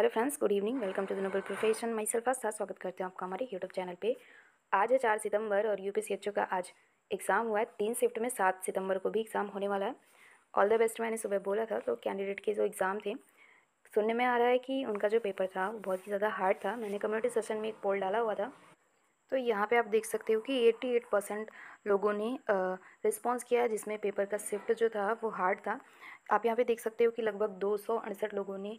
hello friends good evening welcome to the noble profession myself Astha स्वागत करते हैं आपका हमारे यूट्यूब चैनल पे आज है चार सितंबर और यू पी का आज एग्ज़ाम हुआ है तीन शिफ्ट में सात सितंबर को भी एग्ज़ाम होने वाला है ऑल द बेस्ट मैंने सुबह बोला था तो कैंडिडेट के जो एग्ज़ाम थे सुनने में आ रहा है कि उनका जो पेपर था वो बहुत ही ज़्यादा हार्ड था मैंने कम्युनिटी सेशन में एक पोल डाला हुआ था तो यहाँ पे आप देख सकते हो कि 88 परसेंट लोगों ने रिस्पॉन्स किया जिसमें पेपर का शिफ्ट जो था वो हार्ड था आप यहाँ पे देख सकते हो कि लगभग दो लोगों ने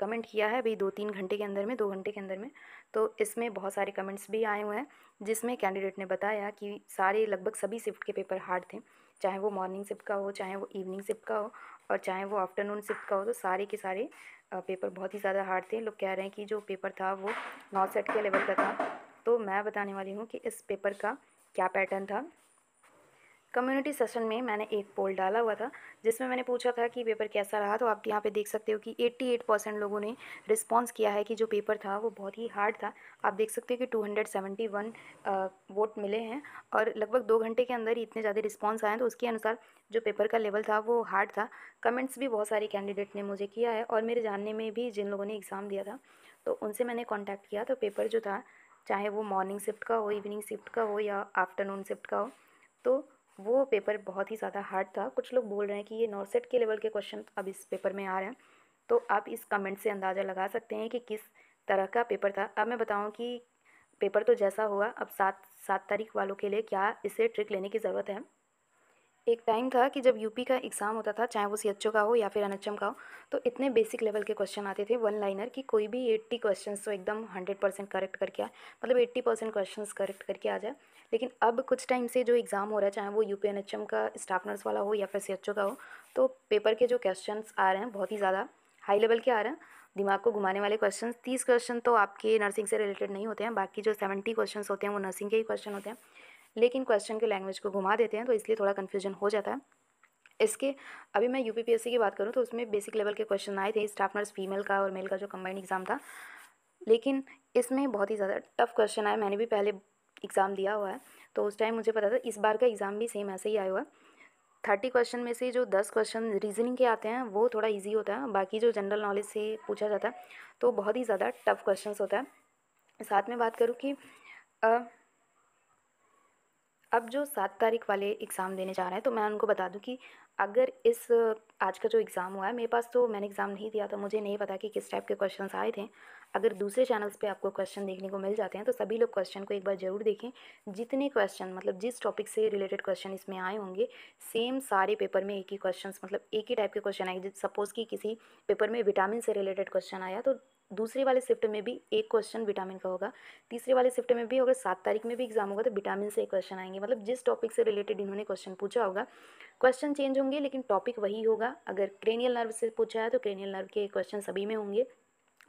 कमेंट किया है भाई दो तीन घंटे के अंदर में दो घंटे के अंदर में तो इसमें बहुत सारे कमेंट्स भी आए हुए हैं जिसमें कैंडिडेट ने बताया कि सारे लगभग सभी शिफ्ट के पेपर हार्ड थे चाहे वो मॉर्निंग शिफ्ट का हो चाहे वो इवनिंग शिफ्ट का हो और चाहे वो आफ्टरनून शिफ्ट का हो तो सारे के सारे पेपर बहुत ही ज़्यादा हार्ड थे लोग कह रहे हैं कि जो पेपर था वो नॉर्थ सेट के लेवल का था तो मैं बताने वाली हूँ कि इस पेपर का क्या पैटर्न था कम्युनिटी सेशन में मैंने एक पोल डाला हुआ था जिसमें मैंने पूछा था कि पेपर कैसा रहा तो आप यहाँ पे देख सकते हो कि 88 परसेंट लोगों ने रिस्पांस किया है कि जो पेपर था वो बहुत ही हार्ड था आप देख सकते हो कि 271 वोट मिले हैं और लगभग दो घंटे के अंदर ही इतने ज़्यादा रिस्पॉन्स आए तो उसके अनुसार जो पेपर का लेवल था वो हार्ड था कमेंट्स भी बहुत सारे कैंडिडेट ने मुझे किया है और मेरे जानने में भी जिन लोगों ने एग्ज़ाम दिया था तो उनसे मैंने कॉन्टैक्ट किया तो पेपर जो था चाहे वो मॉर्निंग शिफ्ट का हो इवनिंग शिफ्ट का हो या आफ्टरनून शिफ्ट का हो तो वो पेपर बहुत ही ज़्यादा हार्ड था कुछ लोग बोल रहे हैं कि ये नॉर्सेट के लेवल के क्वेश्चन अब इस पेपर में आ रहे हैं तो आप इस कमेंट से अंदाज़ा लगा सकते हैं कि किस तरह का पेपर था अब मैं बताऊँ कि पेपर तो जैसा हुआ अब सात सात तारीख वालों के लिए क्या इसे ट्रिक लेने की ज़रूरत है एक टाइम था कि जब यूपी का एग्ज़ाम होता था चाहे वो सी का हो या फिर एन का हो तो इतने बेसिक लेवल के क्वेश्चन आते थे वन लाइनर कि कोई भी एट्टी क्वेश्चन तो एकदम हंड्रेड परसेंट करेक्ट करके आए मतलब एट्टी परसेंट क्वेश्चन करेक्ट करके आ जाए लेकिन अब कुछ टाइम से जो एग्ज़ाम हो रहा है चाहे वो यू पी का स्टाफ नर्स वाला हो या फिर सी का हो तो पेपर के जो क्वेश्चन आ रहे हैं बहुत ही ज़्यादा हाई लेवल के आ रहे हैं दिमाग को घुमाने वाले क्वेश्चन तीस क्वेश्चन तो आपके नर्सिंग से रिलेटेड नहीं होते हैं बाकी जो सेवेंटी क्वेश्चन होते हैं वो नर्सिंग के ही क्वेश्चन होते हैं लेकिन क्वेश्चन के लैंग्वेज को घुमा देते हैं तो इसलिए थोड़ा कन्फ्यूजन हो जाता है इसके अभी मैं यू की बात करूँ तो उसमें बेसिक लेवल के क्वेश्चन आए थे स्टाफ नर्स फीमेल का और मेल का जो कम्बाइंड एग्ज़ाम था लेकिन इसमें बहुत ही ज़्यादा टफ क्वेश्चन आया मैंने भी पहले एग्ज़ाम दिया हुआ है तो उस टाइम मुझे पता था इस बार का एग्ज़ाम भी सेम ऐसे ही आया हुआ थर्टी क्वेश्चन में से जो दस क्वेश्चन रीजनिंग के आते हैं वो थोड़ा इजी होता है बाकी जो जनरल नॉलेज से पूछा जाता है तो बहुत ही ज़्यादा टफ क्वेश्चन होता है साथ में बात करूँ कि अब जो सात तारीख वाले एग्ज़ाम देने जा रहे हैं तो मैं उनको बता दूं कि अगर इस आज का जो एग्ज़ाम हुआ है मेरे पास तो मैंने एग्ज़ाम नहीं दिया था मुझे नहीं पता कि किस टाइप के क्वेश्चंस आए थे अगर दूसरे चैनल्स पे आपको क्वेश्चन देखने को मिल जाते हैं तो सभी लोग क्वेश्चन को एक बार ज़रूर देखें जितने क्वेश्चन मतलब जिस टॉपिक से रिलेटेड क्वेश्चन इसमें आए होंगे सेम सारे पेपर में एक ही क्वेश्चन मतलब एक ही टाइप के क्वेश्चन आएंगे सपोज़ कि किसी पेपर में विटामिन से रिलेटेड क्वेश्चन आया तो दूसरी वाले शिफ्ट में भी एक क्वेश्चन विटामिन का होगा तीसरे वाले शिफ्ट में भी अगर सात तारीख में भी एग्जाम होगा तो विटामिन से एक क्वेश्चन आएंगे मतलब जिस टॉपिक से रिलेटेड इन्होंने क्वेश्चन पूछा होगा क्वेश्चन चेंज होंगे लेकिन टॉपिक वही होगा अगर क्रेनियल नर्व से पूछा है तो क्रेनियल नर्व के क्वेश्चन सभी में होंगे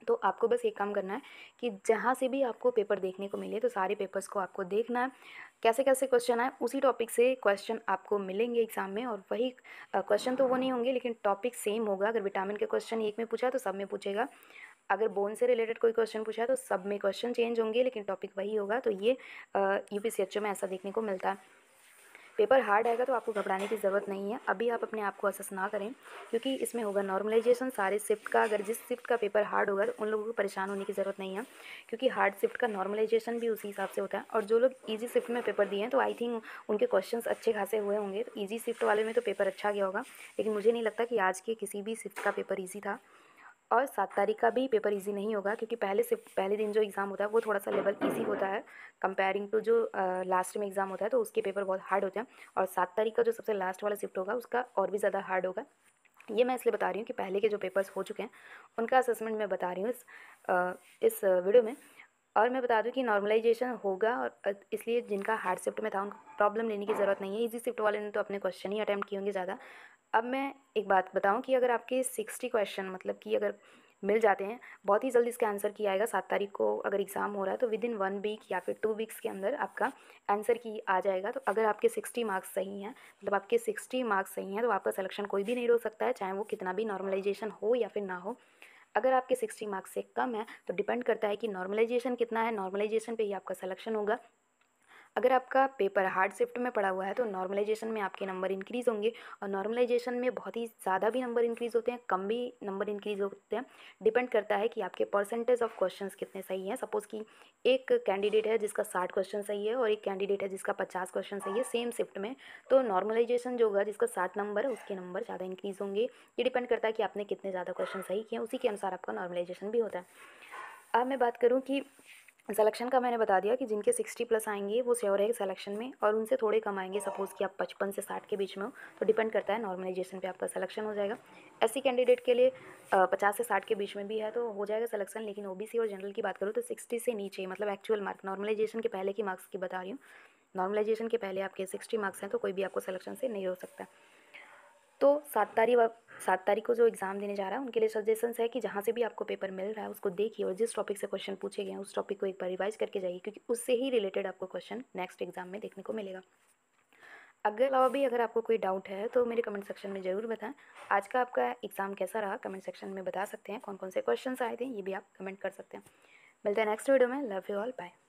तो आपको बस एक काम करना है कि जहाँ से भी आपको पेपर देखने को मिले तो सारे पेपर्स को आपको देखना है कैसे कैसे क्वेश्चन आए उसी टॉपिक से क्वेश्चन आपको मिलेंगे एग्जाम में और वही क्वेश्चन तो वो नहीं होंगे लेकिन टॉपिक सेम होगा अगर विटामिन के क्वेश्चन एक में पूछा है तो सब में पूछेगा अगर बोन से रिलेटेड कोई क्वेश्चन पूछा है तो सब में क्वेश्चन चेंज होंगे लेकिन टॉपिक वही होगा तो ये यू पी में ऐसा देखने को मिलता है पेपर हार्ड आएगा तो आपको घबराने की ज़रूरत नहीं है अभी आप अपने आप को असस ना करें क्योंकि इसमें होगा नॉर्मलाइजेशन सारे शिफ्ट का अगर जिस शिफ्ट का पेपर हार्ड होगा तो उन लोगों को परेशान होने की ज़रूरत नहीं है क्योंकि हार्ड शिफ्ट का नॉर्मलाइजेशन भी उसी हिसाब से होता है और जो लोग ईजी शिफ्ट में पेपर दिए हैं तो आई थिंक उनके क्वेश्चन अच्छे खासे हुए होंगे तो ईजी शिफ्ट वाले में तो पेपर अच्छा गया होगा लेकिन मुझे नहीं लगता कि आज के किसी भी शिफ्ट का पेपर ईजी था और सात तारीख का भी पेपर इजी नहीं होगा क्योंकि पहले से पहले दिन जो एग्ज़ाम होता है वो थोड़ा सा लेवल इजी होता है कंपेयरिंग टू जो लास्ट में एग्ज़ाम होता है तो उसके पेपर बहुत हार्ड होते हैं और सात तारीख का जो सबसे लास्ट वाला शिफ्ट होगा उसका और भी ज़्यादा हार्ड होगा ये मैं इसलिए बता रही हूँ कि पहले के जो पेपर्स हो चुके हैं उनका असेसमेंट मैं बता रही हूँ इस इस वीडियो में और मैं बता दूं कि नॉर्मलाइजेशन होगा और इसलिए जिनका हार्ड शिफ्ट में था उनको प्रॉब्लम लेने की ज़रूरत नहीं है इजी शिफ्ट वाले ने तो अपने क्वेश्चन ही अटैम्प्ट किए होंगे ज़्यादा अब मैं एक बात बताऊं कि अगर आपके सिक्सटी क्वेश्चन मतलब कि अगर मिल जाते हैं बहुत ही जल्दी इसका आंसर किया आएगा सात तारीख को अगर एग्ज़ाम हो रहा है तो विद इन वन वीक या फिर टू वीक्स के अंदर आपका आंसर की आ जाएगा तो अगर आपके सिक्सटी मार्क्स सही हैं मतलब आपके सिक्सटी मार्क्स सही हैं तो आपका सलेक्शन कोई भी नहीं रोक सकता है चाहे वो कितना भी नॉर्मलाइजेशन हो या फिर ना हो अगर आपके सिक्सटी मार्क्स से कम है तो डिपेंड करता है कि नॉर्मलाइजेशन कितना है नॉर्मलाइजेशन पे ही आपका सलेक्शन होगा अगर आपका पेपर हार्ड शिफ्ट में पड़ा हुआ है तो नॉर्मलाइजेशन में आपके नंबर इंक्रीज़ होंगे और नॉर्मलाइजेशन में बहुत ही ज़्यादा भी नंबर इंक्रीज़ होते हैं कम भी नंबर इंक्रीज़ होते हैं डिपेंड करता है कि आपके परसेंटेज ऑफ क्वेश्चन कितने सही हैं सपोज़ कि एक कैंडिडेट है जिसका साठ क्वेश्चन सही है और एक कैंडिडेट है जिसका पचास क्वेश्चन सही है सेम शिफ्ट में तो नॉर्मलाइजेशन जो होगा जिसका साठ नंबर है उसके नंबर ज़्यादा इंक्रीज़ होंगे ये डिपेंड करता है कि आपने कितने ज़्यादा क्वेश्चन सही किए उसी के अनुसार आपका नॉर्मलाइजेशन भी होता है अब मैं बात करूँ कि सलेक्शन का मैंने बता दिया कि जिनके सिक्सटी प्लस आएंगे वो श्योर है सलेक्शन में और उनसे थोड़े कम आएंगे सपोज़ कि आप पचपन से साठ के बीच में हो तो डिपेंड करता है नॉर्मलाइजेशन पे आपका सलेक्शन हो जाएगा ऐसी कैंडिडेट के लिए पचास से साठ के बीच में भी है तो हो जाएगा सलेक्शन लेकिन ओ और जनरल की बात करूँ तो सिक्सटी से नीचे मतलब एक्चुअल मार्क नॉर्मलाइजेशन के पहले की मार्क्स की बता रही हूँ नॉर्मलाइजेशन के पहले आपके सिक्सटी मार्क्स हैं तो कोई भी आपको सलेक्शन से नहीं हो सकता तो सात तारीख सात तारीख को जो एग्ज़ाम देने जा रहा है उनके लिए सजेशंस है कि जहाँ से भी आपको पेपर मिल रहा है उसको देखिए और जिस टॉपिक से क्वेश्चन पूछे गए हैं उस टॉपिक को एक बार रिवाइज करके जाइए क्योंकि उससे ही रिलेटेड आपको क्वेश्चन नेक्स्ट एग्ज़ाम में देखने को मिलेगा अगर अलावा भी अगर आपको कोई डाउट है तो मेरे कमेंट सेक्शन में ज़रूर बताएं आज का आपका एग्ज़ाम कैसा रहा कमेंट सेक्शन में बता सकते हैं कौन कौन से क्वेश्चन आए थे ये भी आप कमेंट कर सकते हैं मिलते हैं नेक्स्ट वीडियो में लव यू ऑल बाय